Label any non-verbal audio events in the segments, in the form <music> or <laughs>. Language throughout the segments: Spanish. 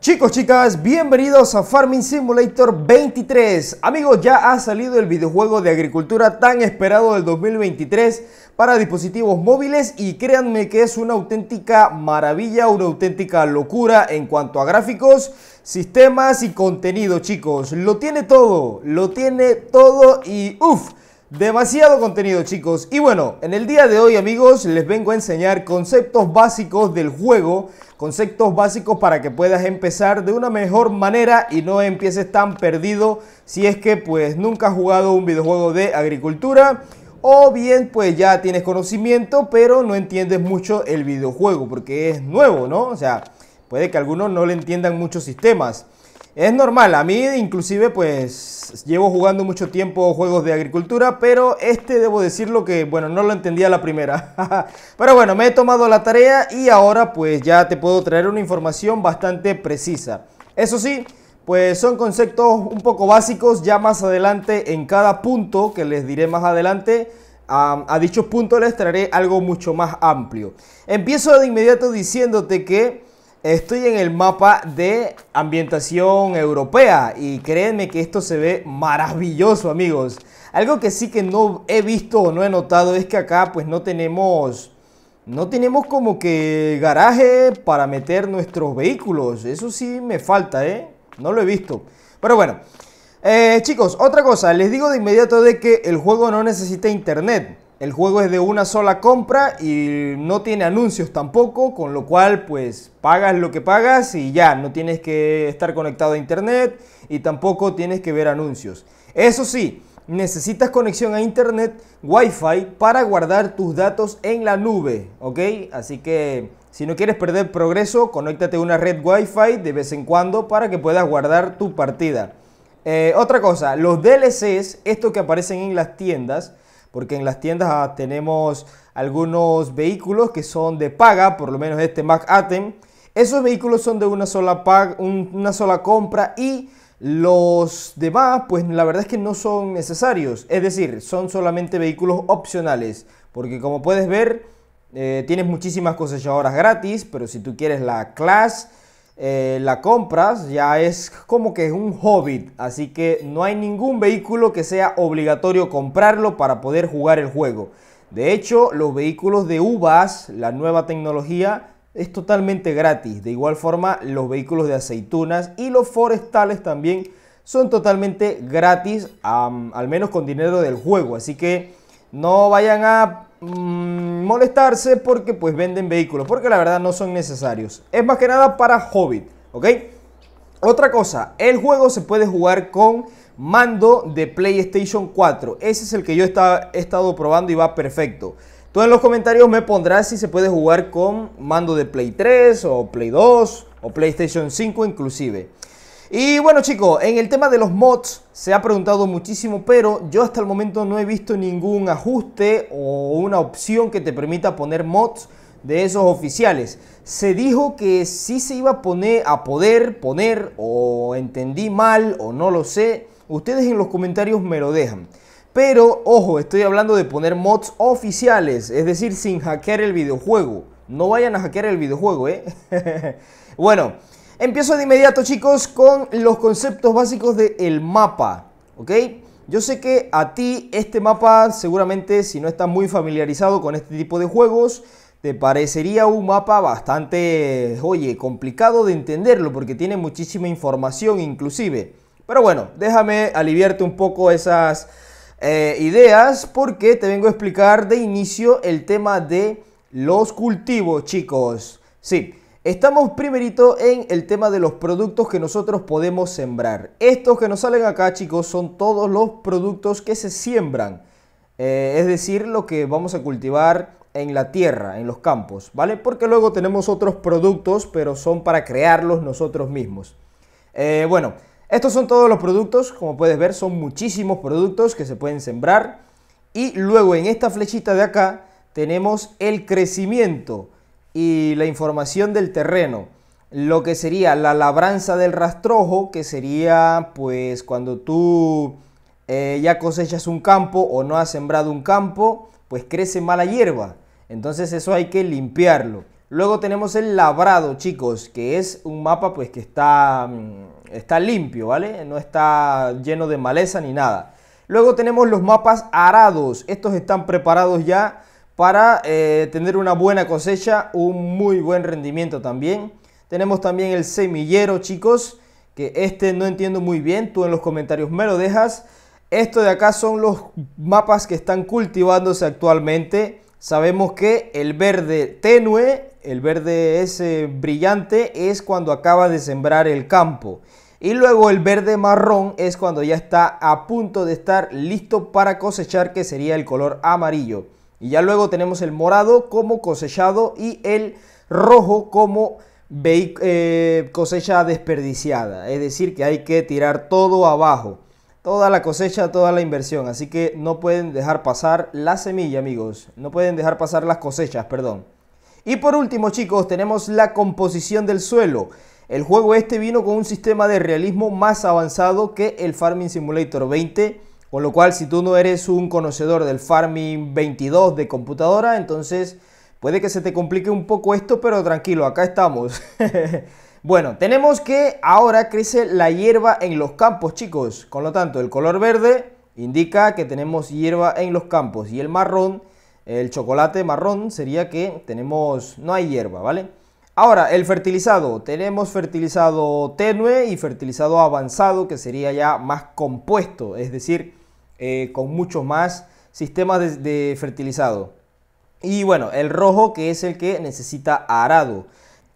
Chicos, chicas, bienvenidos a Farming Simulator 23. Amigos, ya ha salido el videojuego de agricultura tan esperado del 2023 para dispositivos móviles y créanme que es una auténtica maravilla, una auténtica locura en cuanto a gráficos, sistemas y contenido, chicos. Lo tiene todo, lo tiene todo y uff Demasiado contenido chicos y bueno, en el día de hoy amigos les vengo a enseñar conceptos básicos del juego, conceptos básicos para que puedas empezar de una mejor manera y no empieces tan perdido si es que pues nunca has jugado un videojuego de agricultura o bien pues ya tienes conocimiento pero no entiendes mucho el videojuego porque es nuevo, ¿no? O sea, puede que algunos no le entiendan muchos sistemas. Es normal, a mí inclusive pues llevo jugando mucho tiempo juegos de agricultura, pero este debo decirlo que bueno, no lo entendía la primera. <laughs> pero bueno, me he tomado la tarea y ahora pues ya te puedo traer una información bastante precisa. Eso sí, pues son conceptos un poco básicos, ya más adelante en cada punto que les diré más adelante. A, a dichos puntos les traeré algo mucho más amplio. Empiezo de inmediato diciéndote que Estoy en el mapa de ambientación europea y créanme que esto se ve maravilloso amigos. Algo que sí que no he visto o no he notado es que acá pues no tenemos... No tenemos como que garaje para meter nuestros vehículos. Eso sí me falta, ¿eh? No lo he visto. Pero bueno. Eh, chicos, otra cosa. Les digo de inmediato de que el juego no necesita internet. El juego es de una sola compra y no tiene anuncios tampoco, con lo cual pues pagas lo que pagas y ya, no tienes que estar conectado a internet y tampoco tienes que ver anuncios. Eso sí, necesitas conexión a internet Wi-Fi para guardar tus datos en la nube, ¿ok? Así que si no quieres perder progreso, conéctate a una red Wi-Fi de vez en cuando para que puedas guardar tu partida. Eh, otra cosa, los DLCs, estos que aparecen en las tiendas, porque en las tiendas ah, tenemos algunos vehículos que son de paga, por lo menos este Mac Atem. Esos vehículos son de una sola, una sola compra y los demás, pues la verdad es que no son necesarios, es decir, son solamente vehículos opcionales, porque como puedes ver, eh, tienes muchísimas cosechadoras gratis, pero si tú quieres la Class, eh, la compras ya es como que es un hobbit, así que no hay ningún vehículo que sea obligatorio comprarlo para poder jugar el juego. De hecho, los vehículos de UVAS, la nueva tecnología, es totalmente gratis. De igual forma, los vehículos de aceitunas y los forestales también son totalmente gratis, al menos con dinero del juego. Así que no vayan a Mm, molestarse porque pues venden vehículos, porque la verdad no son necesarios. Es más que nada para Hobbit, ¿ok? Otra cosa, el juego se puede jugar con mando de PlayStation 4. Ese es el que yo he estado probando y va perfecto. Tú en los comentarios me pondrás si se puede jugar con mando de Play 3 o Play 2 o PlayStation 5 inclusive. Y bueno chicos, en el tema de los mods se ha preguntado muchísimo, pero yo hasta el momento no he visto ningún ajuste o una opción que te permita poner mods de esos oficiales. Se dijo que sí se iba a poner a poder poner o entendí mal o no lo sé. Ustedes en los comentarios me lo dejan. Pero ojo, estoy hablando de poner mods oficiales, es decir, sin hackear el videojuego. No vayan a hackear el videojuego, ¿eh? <laughs> bueno, Empiezo de inmediato chicos con los conceptos básicos del el mapa, ¿ok? Yo sé que a ti este mapa seguramente si no estás muy familiarizado con este tipo de juegos, te parecería un mapa bastante, oye, complicado de entenderlo porque tiene muchísima información inclusive. Pero bueno, déjame aliviarte un poco esas eh, ideas porque te vengo a explicar de inicio el tema de los cultivos, chicos. Sí, Estamos primerito en el tema de los productos que nosotros podemos sembrar. Estos que nos salen acá, chicos, son todos los productos que se siembran. Eh, es decir, lo que vamos a cultivar en la tierra, en los campos, ¿vale? Porque luego tenemos otros productos, pero son para crearlos nosotros mismos. Eh, bueno, estos son todos los productos, como puedes ver, son muchísimos productos que se pueden sembrar. Y luego en esta flechita de acá tenemos el crecimiento y la información del terreno. Lo que sería la labranza del rastrojo, que sería pues cuando tú eh, ya cosechas un campo o no has sembrado un campo, pues crece mala hierba. Entonces eso hay que limpiarlo. Luego tenemos el labrado, chicos, que es un mapa pues que está, mm, está limpio, ¿vale? No está lleno de maleza ni nada. Luego tenemos los mapas arados. Estos están preparados ya para eh, tener una buena cosecha, un muy buen rendimiento también. Tenemos también el semillero, chicos, que este no entiendo muy bien, tú en los comentarios me lo dejas. Esto de acá son los mapas que están cultivándose actualmente. Sabemos que el verde tenue, el verde ese brillante, es cuando acaba de sembrar el campo. Y luego el verde marrón es cuando ya está a punto de estar listo para cosechar, que sería el color amarillo. Y ya luego tenemos el morado como cosechado y el rojo como eh, cosecha desperdiciada. Es decir, que hay que tirar todo abajo. Toda la cosecha, toda la inversión. Así que no pueden dejar pasar la semilla, amigos. No pueden dejar pasar las cosechas, perdón. Y por último, chicos, tenemos la composición del suelo. El juego este vino con un sistema de realismo más avanzado que el Farming Simulator 20 con lo cual, si tú no eres un conocedor del Farming 22 de computadora, entonces puede que se te complique un poco esto, pero tranquilo, acá estamos. <laughs> bueno, tenemos que ahora crece la hierba en los campos, chicos. Con lo tanto, el color verde indica que tenemos hierba en los campos y el marrón, el chocolate marrón, sería que tenemos, no hay hierba, ¿vale? Ahora, el fertilizado. Tenemos fertilizado tenue y fertilizado avanzado, que sería ya más compuesto, es decir, eh, con muchos más sistemas de, fertilizado. Y bueno, el rojo, que es el que necesita arado.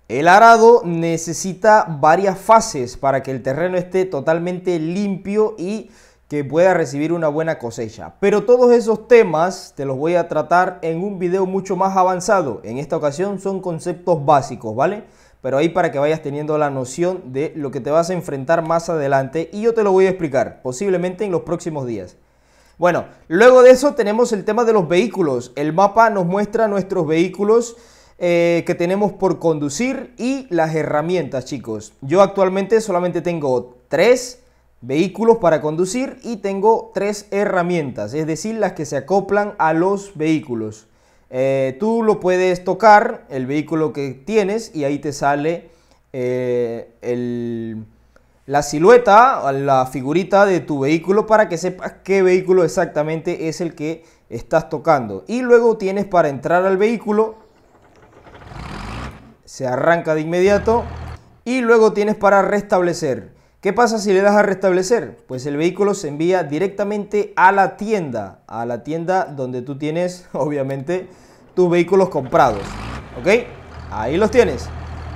El arado necesita varias fases para que el terreno esté totalmente limpio y que pueda recibir una buena cosecha. Pero todos esos temas te los voy a tratar en un video mucho más avanzado. En esta ocasión son conceptos básicos, ¿vale? Pero ahí para que vayas teniendo la noción de lo que te vas a enfrentar más adelante y yo te lo voy a explicar, posiblemente en los próximos días. Bueno, luego de eso tenemos el tema de los vehículos. El mapa nos muestra nuestros vehículos eh, que tenemos por conducir y las herramientas, chicos. Yo actualmente solamente tengo tres vehículos para conducir y tengo tres herramientas, es decir, las que se acoplan a los vehículos. Eh, tú lo puedes tocar, el vehículo que tienes, y ahí te sale eh, la silueta, la figurita de tu vehículo para que sepas qué vehículo exactamente es el que estás tocando. Y luego tienes para entrar al vehículo, se arranca de inmediato, y luego tienes para restablecer. ¿Qué pasa si le das a restablecer? Pues el vehículo se envía directamente a la tienda, a la tienda donde tú tienes, <laughs> obviamente, tus vehículos comprados. ¿Ok? Ahí los tienes.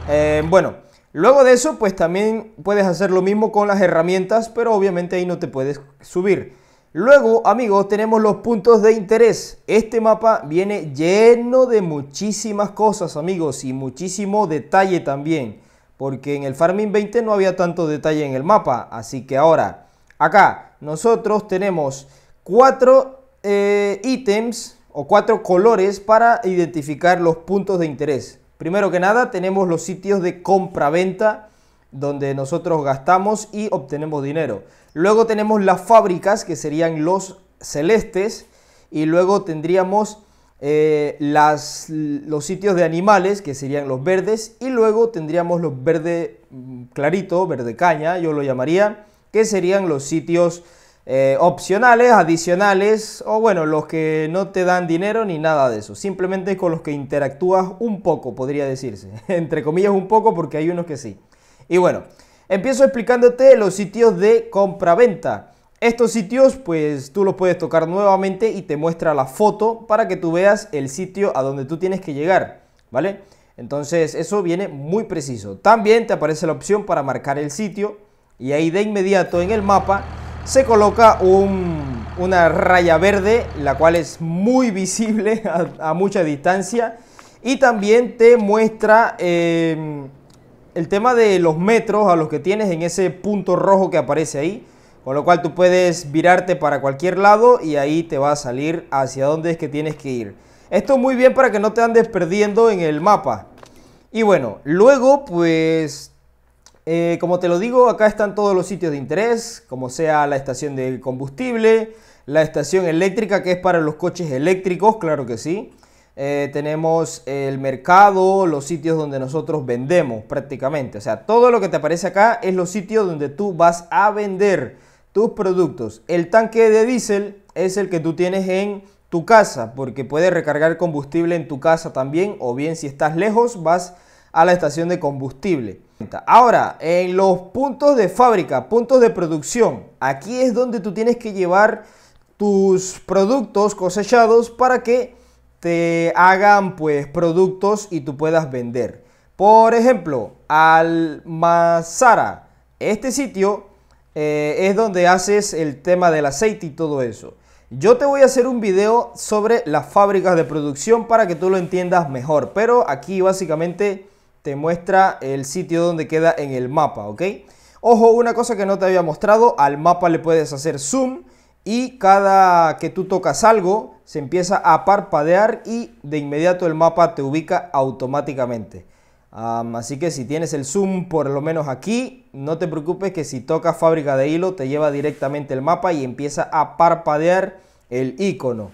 Eh, bueno, luego de eso, pues también puedes hacer lo mismo con las herramientas, pero obviamente ahí no te puedes subir. Luego, amigos, tenemos los puntos de interés. Este mapa viene lleno de muchísimas cosas, amigos, y muchísimo detalle también porque en el Farming 20 no había tanto detalle en el mapa. Así que ahora, acá nosotros tenemos cuatro eh, ítems o cuatro colores para identificar los puntos de interés. Primero que nada tenemos los sitios de compra-venta donde nosotros gastamos y obtenemos dinero. Luego tenemos las fábricas que serían los celestes y luego tendríamos eh, las, los sitios de animales, que serían los verdes, y luego tendríamos los verde mm, clarito, verde caña, yo lo llamaría, que serían los sitios eh, opcionales, adicionales, o bueno, los que no te dan dinero ni nada de eso, simplemente con los que interactúas un poco, podría decirse, <laughs> entre comillas un poco porque hay unos que sí. Y bueno, empiezo explicándote los sitios de compra-venta. Estos sitios pues tú los puedes tocar nuevamente y te muestra la foto para que tú veas el sitio a donde tú tienes que llegar, ¿vale? Entonces eso viene muy preciso. También te aparece la opción para marcar el sitio y ahí de inmediato en el mapa se coloca una raya verde, la cual es muy <laughs> visible a, mucha distancia. Y también te muestra eh, el tema de los metros a los que tienes en ese punto rojo que aparece ahí. Con lo cual tú puedes virarte para cualquier lado y ahí te va a salir hacia dónde es que tienes que ir. Esto muy bien para que no te andes perdiendo en el mapa. Y bueno, luego pues eh, como te lo digo, acá están todos los sitios de interés, como sea la estación de combustible, la estación eléctrica que es para los coches eléctricos, claro que sí. Eh, tenemos el mercado, los sitios donde nosotros vendemos prácticamente. O sea, todo lo que te aparece acá es los sitios donde tú vas a vender tus productos. El tanque de diésel es el que tú tienes en tu casa, porque puedes recargar combustible en tu casa también, o bien si estás lejos vas a la estación de combustible. Ahora, en los puntos de fábrica, puntos de producción, aquí es donde tú tienes que llevar tus productos cosechados para que te hagan pues productos y tú puedas vender. Por ejemplo, Almazara, este sitio eh, es donde haces el tema del aceite y todo eso. Yo te voy a hacer un video sobre las fábricas de producción para que tú lo entiendas mejor, pero aquí básicamente te muestra el sitio donde queda en el mapa, ¿ok? Ojo, una cosa que no te había mostrado, al mapa le puedes hacer zoom y cada que tú tocas algo se empieza a parpadear y de inmediato el mapa te ubica automáticamente así que si tienes el zoom por lo menos aquí, no te preocupes que si tocas fábrica de hilo te lleva directamente el mapa y empieza a parpadear el icono.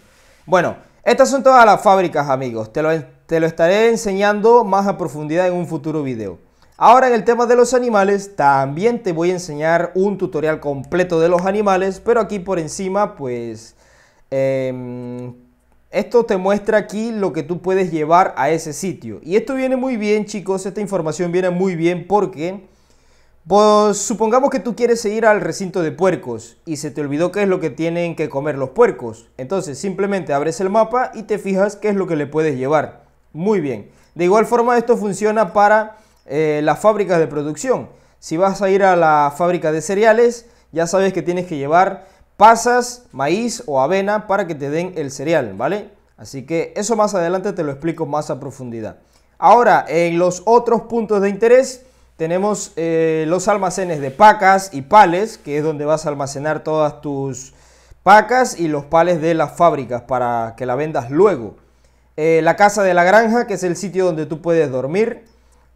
Bueno, estas son todas las fábricas amigos, te lo, estaré enseñando más a profundidad en un futuro video. Ahora en el tema de los animales, también te voy a enseñar un tutorial completo de los animales, pero aquí por encima pues em, esto te muestra aquí lo que tú puedes llevar a ese sitio. Y esto viene muy bien, chicos. Esta información viene muy bien porque... Pues supongamos que tú quieres ir al recinto de puercos y se te olvidó qué es lo que tienen que comer los puercos. Entonces simplemente abres el mapa y te fijas qué es lo que le puedes llevar. Muy bien. De igual forma esto funciona para eh, las fábricas de producción. Si vas a ir a la fábrica de cereales, ya sabes que tienes que llevar pasas, maíz o avena para que te den el cereal, ¿vale? Así que eso más adelante te lo explico más a profundidad. Ahora, en los otros puntos de interés tenemos eh, los almacenes de pacas y pales, que es donde vas a almacenar todas tus pacas y los pales de las fábricas para que la vendas luego. Eh, la casa de la granja, que es el sitio donde tú puedes dormir.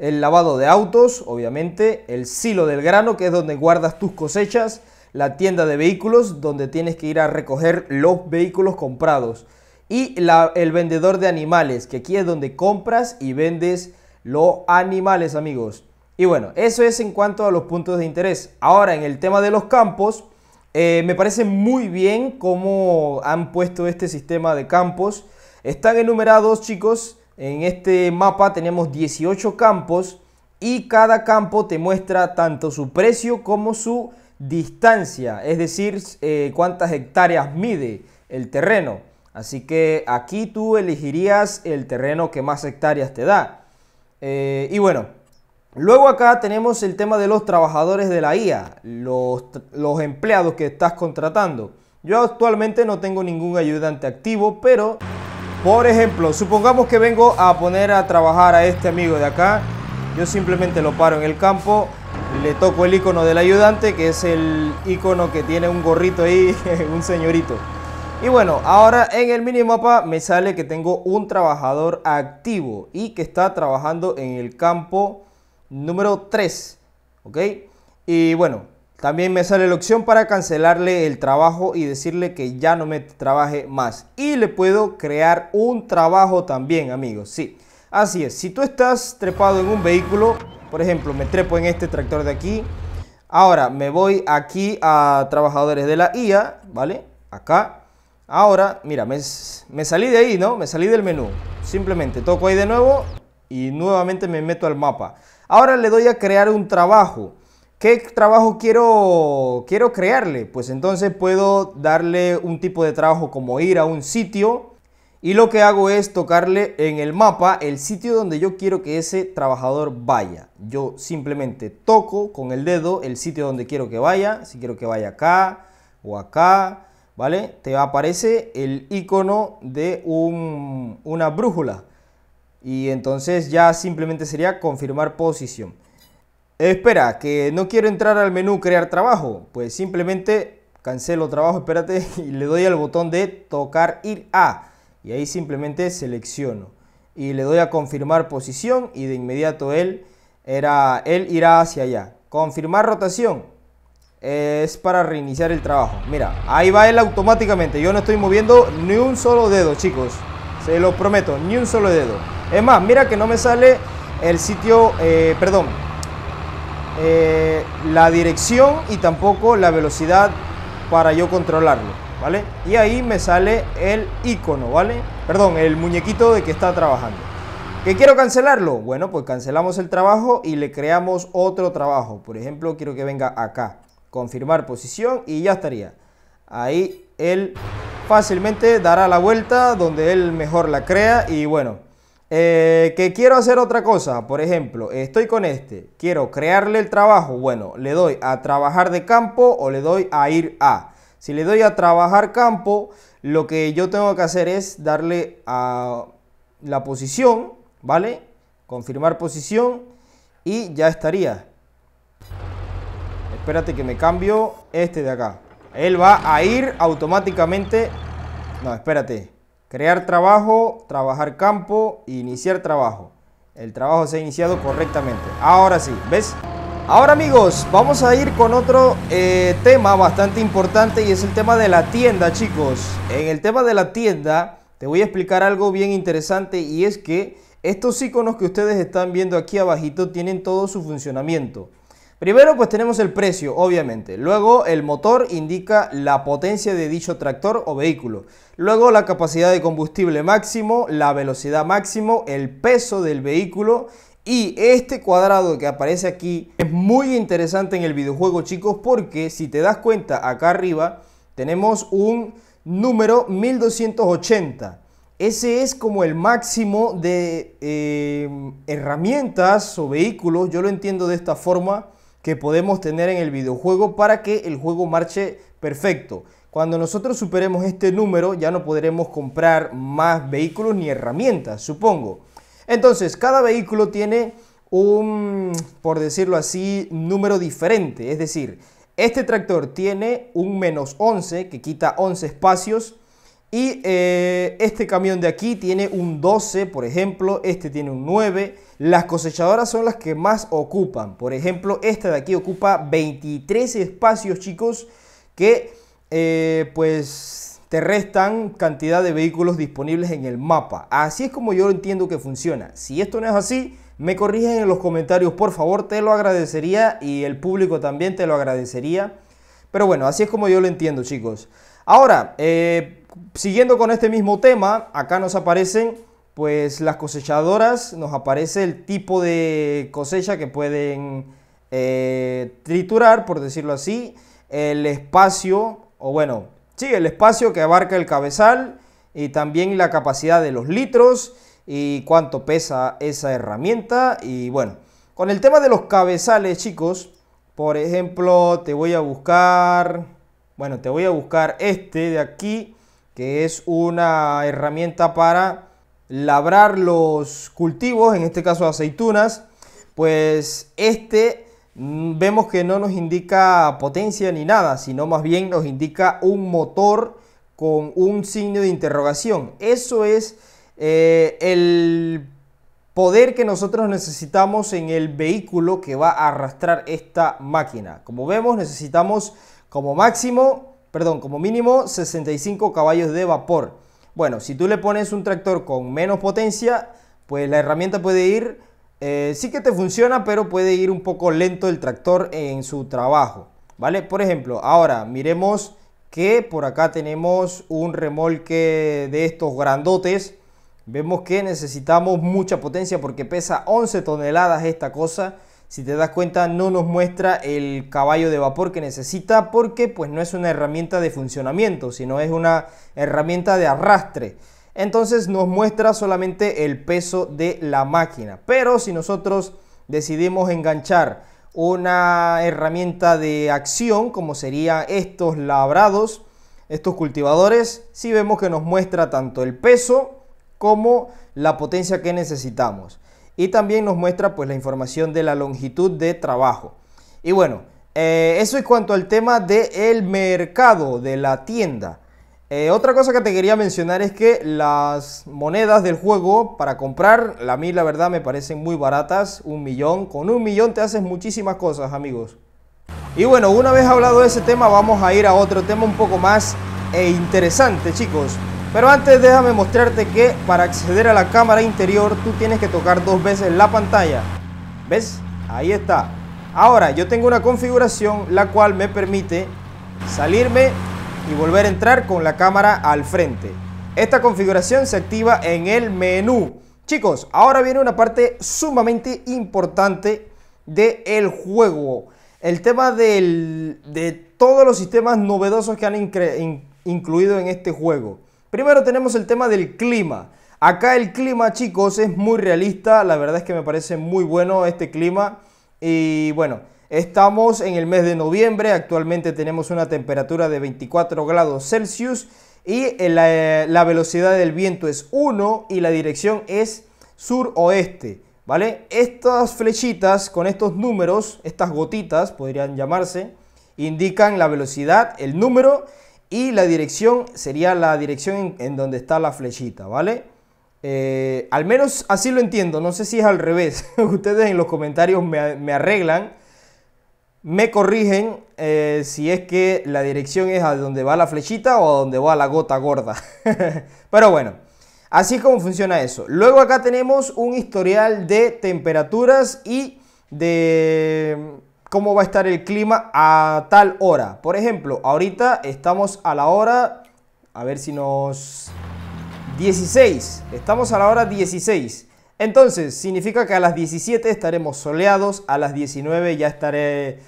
El lavado de autos, obviamente. El silo del grano, que es donde guardas tus cosechas la tienda de vehículos donde tienes que ir a recoger los vehículos comprados y el vendedor de animales, que aquí es donde compras y vendes los animales, amigos. Y bueno, eso es en cuanto a los puntos de interés. Ahora, en el tema de los campos, eh, me parece muy bien cómo han puesto este sistema de campos. Están enumerados, chicos. En este mapa tenemos 18 campos y cada campo te muestra tanto su precio como su distancia, es decir, eh, cuántas hectáreas mide el terreno. Así que aquí tú elegirías el terreno que más hectáreas te da. Eh, y bueno, luego acá tenemos el tema de los trabajadores de la IA, los empleados que estás contratando. Yo actualmente no tengo ningún ayudante activo, pero por ejemplo, supongamos que vengo a poner a trabajar a este amigo de acá. Yo simplemente lo paro en el campo le toco el icono del ayudante, que es el icono que tiene un gorrito ahí, <laughs> un señorito. Y bueno, ahora en el minimapa me sale que tengo un trabajador activo y que está trabajando en el campo número 3, ¿ok? Y bueno, también me sale la opción para cancelarle el trabajo y decirle que ya no me trabaje más. Y le puedo crear un trabajo también, amigos, sí. Así es, si tú estás trepado en un vehículo, por ejemplo, me trepo en este tractor de aquí. Ahora me voy aquí a trabajadores de la IA, ¿vale? Acá. Ahora, mira, me, salí de ahí, ¿no? Me salí del menú. Simplemente toco ahí de nuevo y nuevamente me meto al mapa. Ahora le doy a crear un trabajo. ¿Qué trabajo quiero, quiero crearle? Pues entonces puedo darle un tipo de trabajo como ir a un sitio, y lo que hago es tocarle en el mapa el sitio donde yo quiero que ese trabajador vaya. Yo simplemente toco con el dedo el sitio donde quiero que vaya. Si quiero que vaya acá o acá, ¿vale? Te aparece el icono de una brújula. Y entonces ya simplemente sería confirmar posición. Espera, que no quiero entrar al menú crear trabajo. Pues simplemente cancelo trabajo, espérate, <laughs> y le doy al botón de tocar ir a. Y ahí simplemente selecciono y le doy a confirmar posición y de inmediato él, era, él irá hacia allá. Confirmar rotación es para reiniciar el trabajo. Mira, ahí va él automáticamente. Yo no estoy moviendo ni un solo dedo, chicos. Se lo prometo, ni un solo dedo. Es más, mira que no me sale el sitio, eh, perdón, eh, la dirección y tampoco la velocidad para yo controlarlo. ¿vale? Y ahí me sale el icono, ¿vale? Perdón, el muñequito de que está trabajando. ¿Que quiero cancelarlo? Bueno, pues cancelamos el trabajo y le creamos otro trabajo. Por ejemplo, quiero que venga acá. Confirmar posición y ya estaría. Ahí él fácilmente dará la vuelta donde él mejor la crea y bueno. Eh, que quiero hacer otra cosa, por ejemplo, estoy con este, quiero crearle el trabajo, bueno, le doy a trabajar de campo o le doy a ir a. Si le doy a trabajar campo, lo que yo tengo que hacer es darle a la posición, ¿vale? Confirmar posición y ya estaría. Espérate que me cambio este de acá. Él va a ir automáticamente... No, espérate. Crear trabajo, trabajar campo, iniciar trabajo. El trabajo se ha iniciado correctamente. Ahora sí, ¿ves? Ahora amigos, vamos a ir con otro eh, tema bastante importante y es el tema de la tienda chicos. En el tema de la tienda te voy a explicar algo bien interesante y es que estos iconos que ustedes están viendo aquí abajito tienen todo su funcionamiento. Primero pues tenemos el precio, obviamente. Luego el motor indica la potencia de dicho tractor o vehículo. Luego la capacidad de combustible máximo, la velocidad máximo, el peso del vehículo y este cuadrado que aparece aquí es muy interesante en el videojuego, chicos, porque si te das cuenta, acá arriba tenemos un número 1280. Ese es como el máximo de eh, herramientas o vehículos, yo lo entiendo de esta forma, que podemos tener en el videojuego para que el juego marche perfecto. Cuando nosotros superemos este número ya no podremos comprar más vehículos ni herramientas, supongo. Entonces, cada vehículo tiene un, por decirlo así, número diferente. Es decir, este tractor tiene un menos 11 que quita 11 espacios. Y eh, este camión de aquí tiene un 12, por ejemplo, este tiene un 9. Las cosechadoras son las que más ocupan. Por ejemplo, esta de aquí ocupa 23 espacios, chicos, que eh, pues te restan cantidad de vehículos disponibles en el mapa. Así es como yo entiendo que funciona. Si esto no es así, me corrigen en los comentarios, por favor, te lo agradecería y el público también te lo agradecería. Pero bueno, así es como yo lo entiendo, chicos. Ahora, eh, siguiendo con este mismo tema, acá nos aparecen pues las cosechadoras, nos aparece el tipo de cosecha que pueden eh, triturar, por decirlo así, el espacio, o bueno, Sí, el espacio que abarca el cabezal y también la capacidad de los litros y cuánto pesa esa herramienta. Y bueno, con el tema de los cabezales, chicos, por ejemplo, te voy a buscar, bueno, te voy a buscar este de aquí, que es una herramienta para labrar los cultivos, en este caso aceitunas. Pues este Mm, vemos que no nos indica potencia ni nada, sino más bien nos indica un motor con un signo de interrogación. Eso es eh, el poder que nosotros necesitamos en el vehículo que va a arrastrar esta máquina. Como vemos, necesitamos como máximo, perdón, como mínimo 65 caballos de vapor. Bueno, si tú le pones un tractor con menos potencia, pues la herramienta puede ir eh, sí que te funciona, pero puede ir un poco lento el tractor en su trabajo, ¿vale? Por ejemplo, ahora miremos que por acá tenemos un remolque de estos grandotes. Vemos que necesitamos mucha potencia porque pesa 11 toneladas esta cosa. Si te das cuenta no nos muestra el caballo de vapor que necesita porque pues no es una herramienta de funcionamiento, sino es una herramienta de arrastre entonces nos muestra solamente el peso de la máquina. Pero si nosotros decidimos enganchar una herramienta de acción como serían estos labrados, estos cultivadores, si sí vemos que nos muestra tanto el peso como la potencia que necesitamos. Y también nos muestra pues la información de la longitud de trabajo. Y bueno, eh, eso es cuanto al tema del mercado, de la tienda. Eh, otra cosa que te quería mencionar es que las monedas del juego para comprar, la mí la verdad me parecen muy baratas, un millón. Con un millón te haces muchísimas cosas, amigos. Y bueno, una vez hablado de ese tema, vamos a ir a otro tema un poco más eh, interesante, chicos. Pero antes déjame mostrarte que para acceder a la cámara interior, tú tienes que tocar dos veces la pantalla. ¿Ves? Ahí está. Ahora, yo tengo una configuración la cual me permite salirme y volver a entrar con la cámara al frente. Esta configuración se activa en el menú. Chicos, ahora viene una parte sumamente importante del el juego. El tema de todos los sistemas novedosos que han incluido en este juego. Primero tenemos el tema del clima. Acá el clima, chicos, es muy realista. La verdad es que me parece muy bueno este clima. Y bueno, Estamos en el mes de noviembre, actualmente tenemos una temperatura de 24 grados Celsius y eh, eh, la, velocidad del viento es 1 y la dirección es suroeste, ¿vale? Estas flechitas con estos números, estas gotitas podrían llamarse, indican la velocidad, el número y la dirección sería la dirección en, donde está la flechita, ¿vale? Eh, al menos así lo entiendo, no sé si es al revés, <laughs> ustedes en los comentarios me arreglan me corrigen eh, si es que la dirección es a donde va la flechita o a donde va la gota gorda. <laughs> Pero bueno, así es como funciona eso. Luego acá tenemos un historial de temperaturas y de mm, cómo va a estar el clima a tal hora. Por ejemplo, ahorita estamos a la hora, a ver si nos... 16, estamos a la hora 16. Entonces, significa que a las 17 estaremos soleados, a las 19 ya estaré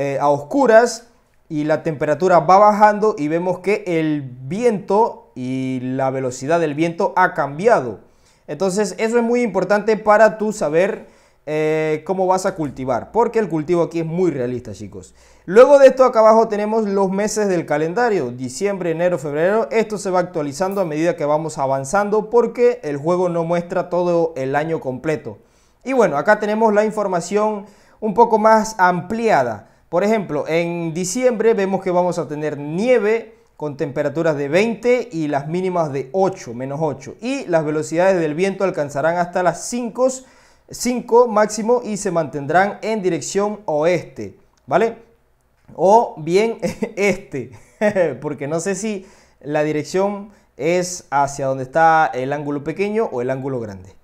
eh, a oscuras y la temperatura va bajando y vemos que el viento y la velocidad del viento ha cambiado. Entonces eso es muy importante para tú saber eh, cómo vas a cultivar, porque el cultivo aquí es muy realista chicos. Luego de esto acá abajo tenemos los meses del calendario, diciembre, enero, febrero. Esto se va actualizando a medida que vamos avanzando porque el juego no muestra todo el año completo. Y bueno, acá tenemos la información un poco más ampliada. Por ejemplo, en diciembre vemos que vamos a tener nieve con temperaturas de 20 y las mínimas de 8, menos 8. Y las velocidades del viento alcanzarán hasta las 5, 5 máximo y se mantendrán en dirección oeste, ¿vale? O bien <laughs> este, <laughs> porque no sé si la dirección es hacia donde está el ángulo pequeño o el ángulo grande.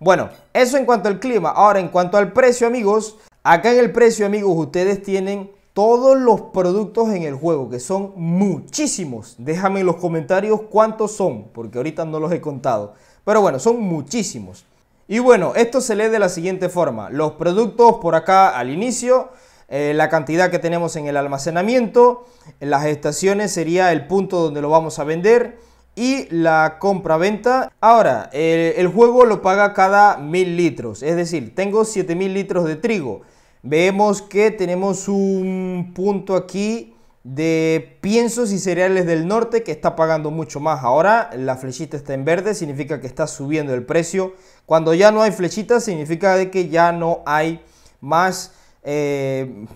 Bueno, eso en cuanto al clima. Ahora, en cuanto al precio, amigos, Acá en el precio, amigos, ustedes tienen todos los productos en el juego, que son muchísimos. Déjame en los comentarios cuántos son, porque ahorita no los he contado. Pero bueno, son muchísimos. Y bueno, esto se lee de la siguiente forma. Los productos por acá al inicio, eh, la cantidad que tenemos en el almacenamiento, las estaciones sería el punto donde lo vamos a vender y la compra-venta. Ahora, el juego lo paga cada mil litros, es decir, tengo 7000 litros de trigo vemos que tenemos un punto aquí de piensos y cereales del norte que está pagando mucho más. Ahora la flechita está en verde, significa que está subiendo el precio. Cuando ya no hay flechitas, significa de que ya no hay más eh,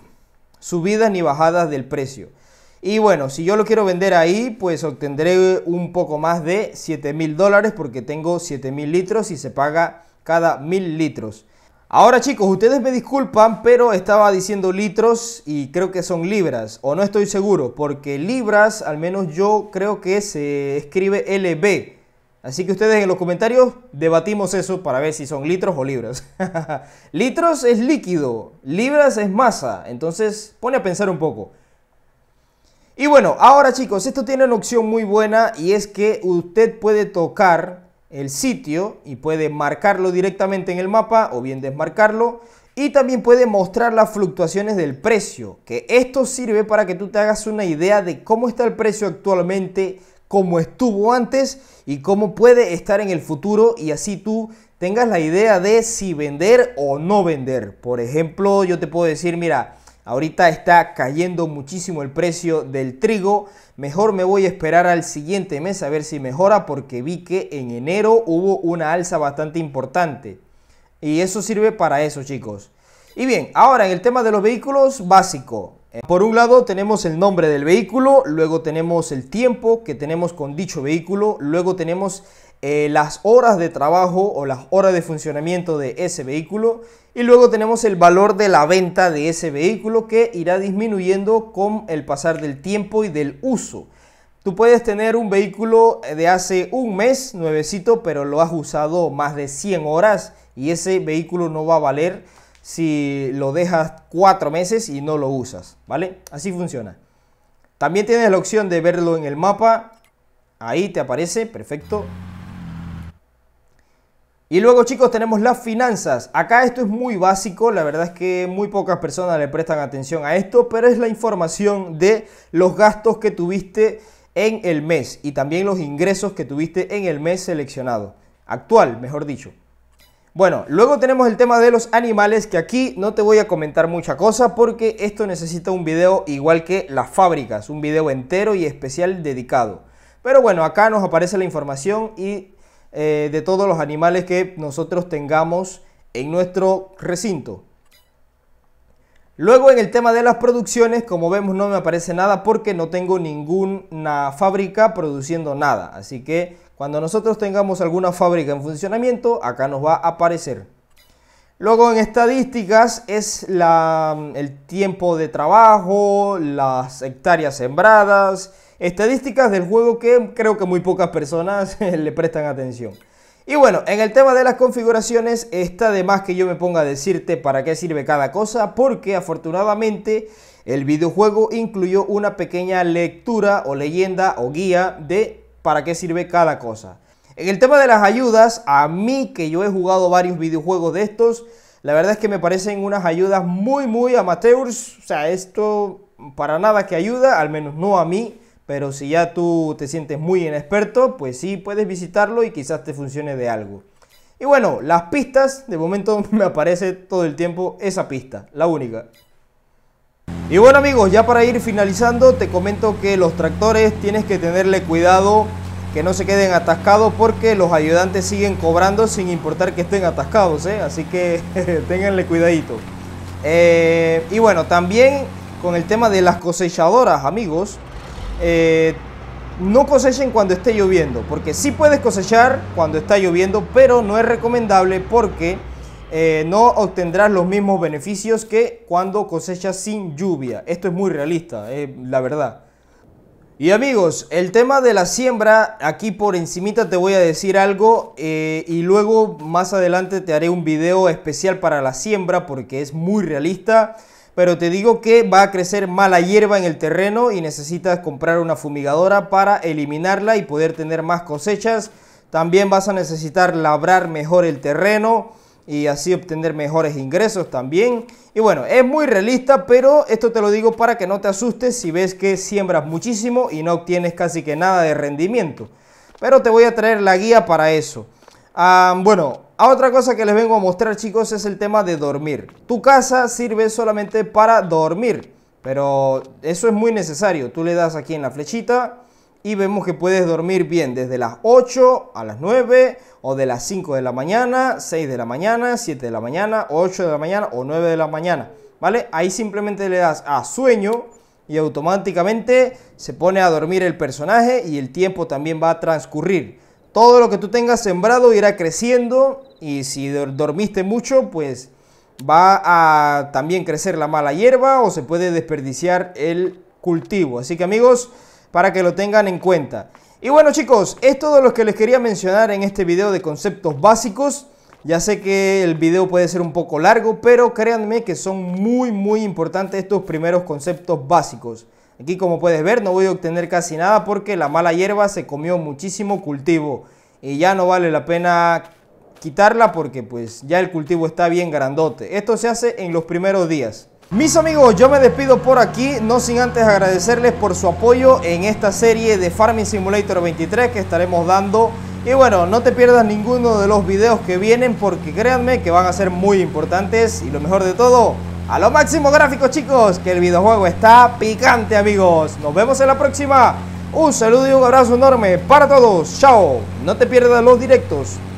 subidas ni bajadas del precio. Y bueno, si yo lo quiero vender ahí, pues obtendré un poco más de 7 mil dólares porque tengo 7 mil litros y se paga cada mil litros. Ahora chicos, ustedes me disculpan, pero estaba diciendo litros y creo que son libras, o no estoy seguro, porque libras, al menos yo creo que se escribe LB. Así que ustedes en los comentarios debatimos eso para ver si son litros o libras. <laughs> litros es líquido, libras es masa, entonces pone a pensar un poco. Y bueno, ahora chicos, esto tiene una opción muy buena y es que usted puede tocar el sitio y puede marcarlo directamente en el mapa o bien desmarcarlo y también puede mostrar las fluctuaciones del precio, que esto sirve para que tú te hagas una idea de cómo está el precio actualmente, cómo estuvo antes y cómo puede estar en el futuro y así tú tengas la idea de si vender o no vender. Por ejemplo, yo te puedo decir, mira, Ahorita está cayendo muchísimo el precio del trigo. Mejor me voy a esperar al siguiente mes a ver si mejora porque vi que en enero hubo una alza bastante importante. Y eso sirve para eso, chicos. Y bien, ahora en el tema de los vehículos, básico. Eh, por un lado tenemos el nombre del vehículo, luego tenemos el tiempo que tenemos con dicho vehículo, luego tenemos eh, las horas de trabajo o las horas de funcionamiento de ese vehículo y luego tenemos el valor de la venta de ese vehículo que irá disminuyendo con el pasar del tiempo y del uso. Tú puedes tener un vehículo de hace un mes nuevecito, pero lo has usado más de 100 horas y ese vehículo no va a valer si lo dejas cuatro meses y no lo usas, ¿vale? Así funciona. También tienes la opción de verlo en el mapa. Ahí te aparece, perfecto. Y luego chicos tenemos las finanzas. Acá esto es muy básico, la verdad es que muy pocas personas le prestan atención a esto, pero es la información de los gastos que tuviste en el mes y también los ingresos que tuviste en el mes seleccionado. Actual, mejor dicho. Bueno, luego tenemos el tema de los animales que aquí no te voy a comentar mucha cosa porque esto necesita un video igual que las fábricas, un video entero y especial dedicado. Pero bueno, acá nos aparece la información y eh, de todos los animales que nosotros tengamos en nuestro recinto. Luego en el tema de las producciones, como vemos no me aparece nada porque no tengo ninguna fábrica produciendo nada. Así que cuando nosotros tengamos alguna fábrica en funcionamiento, acá nos va a aparecer. Luego en estadísticas es el tiempo de trabajo, las hectáreas sembradas, estadísticas del juego que creo que muy pocas personas <laughs> le prestan atención. Y bueno, en el tema de las configuraciones está de más que yo me ponga a decirte para qué sirve cada cosa, porque afortunadamente el videojuego incluyó una pequeña lectura o leyenda o guía de para qué sirve cada cosa. En el tema de las ayudas, a mí que yo he jugado varios videojuegos de estos, la verdad es que me parecen unas ayudas muy muy amateurs, o sea, esto para nada que ayuda, al menos no a mí. Pero si ya tú te sientes muy inexperto, pues sí, puedes visitarlo y quizás te funcione de algo. Y bueno, las pistas, de momento <laughs> me aparece todo el tiempo esa pista, la única. Y bueno amigos, ya para ir finalizando, te comento que los tractores tienes que tenerle cuidado que no se queden atascados porque los ayudantes siguen cobrando sin importar que estén atascados, ¿eh? así que <laughs> tenganle cuidadito. Eh, y bueno, también con el tema de las cosechadoras, amigos, eh, no cosechen cuando esté lloviendo, porque sí puedes cosechar cuando está lloviendo, pero no es recomendable porque eh, no obtendrás los mismos beneficios que cuando cosechas sin lluvia. Esto es muy realista, eh, la verdad. Y amigos, el tema de la siembra, aquí por encimita te voy a decir algo y luego más adelante te haré un video especial para la siembra porque es muy realista pero te digo que va a crecer mala hierba en el terreno y necesitas comprar una fumigadora para eliminarla y poder tener más cosechas. También vas a necesitar labrar mejor el terreno y así obtener mejores ingresos también. Y bueno, es muy realista, pero esto te lo digo para que no te asustes si ves que siembras muchísimo y no obtienes casi que nada de rendimiento. Pero te voy a traer la guía para eso. Ah, bueno, a ah, otra cosa que les vengo a mostrar chicos es el tema de dormir. Tu casa sirve solamente para dormir, pero eso es muy necesario. Tú le das aquí en la flechita y vemos que puedes dormir bien desde las 8 a las 9 o de las 5 de la mañana, 6 de la mañana, 7 de la mañana, 8 de la mañana o 9 de la mañana. ¿Vale? Ahí simplemente le das a sueño y automáticamente se pone a dormir el personaje y el tiempo también va a transcurrir. Todo lo que tú tengas sembrado irá creciendo y si dormiste mucho, pues va a también crecer la mala hierba o se puede desperdiciar el cultivo. Así que amigos, para que lo tengan en cuenta. Y bueno chicos, es todo lo que les quería mencionar en este video de conceptos básicos. Ya sé que el video puede ser un poco largo, pero créanme que son muy muy importantes estos primeros conceptos básicos. Aquí como puedes ver no voy a obtener casi nada porque la mala hierba se comió muchísimo cultivo y ya no vale la pena quitarla porque pues ya el cultivo está bien grandote. Esto se hace en los primeros días. Mis amigos, yo me despido por aquí, no sin antes agradecerles por su apoyo en esta serie de Farming Simulator 23 que estaremos dando. Y bueno, no te pierdas ninguno de los videos que vienen porque créanme que van a ser muy importantes y lo mejor de todo, a lo máximo gráfico chicos, que el videojuego está picante amigos. Nos vemos en la próxima. Un saludo y un abrazo enorme para todos. Chao. No te pierdas los directos.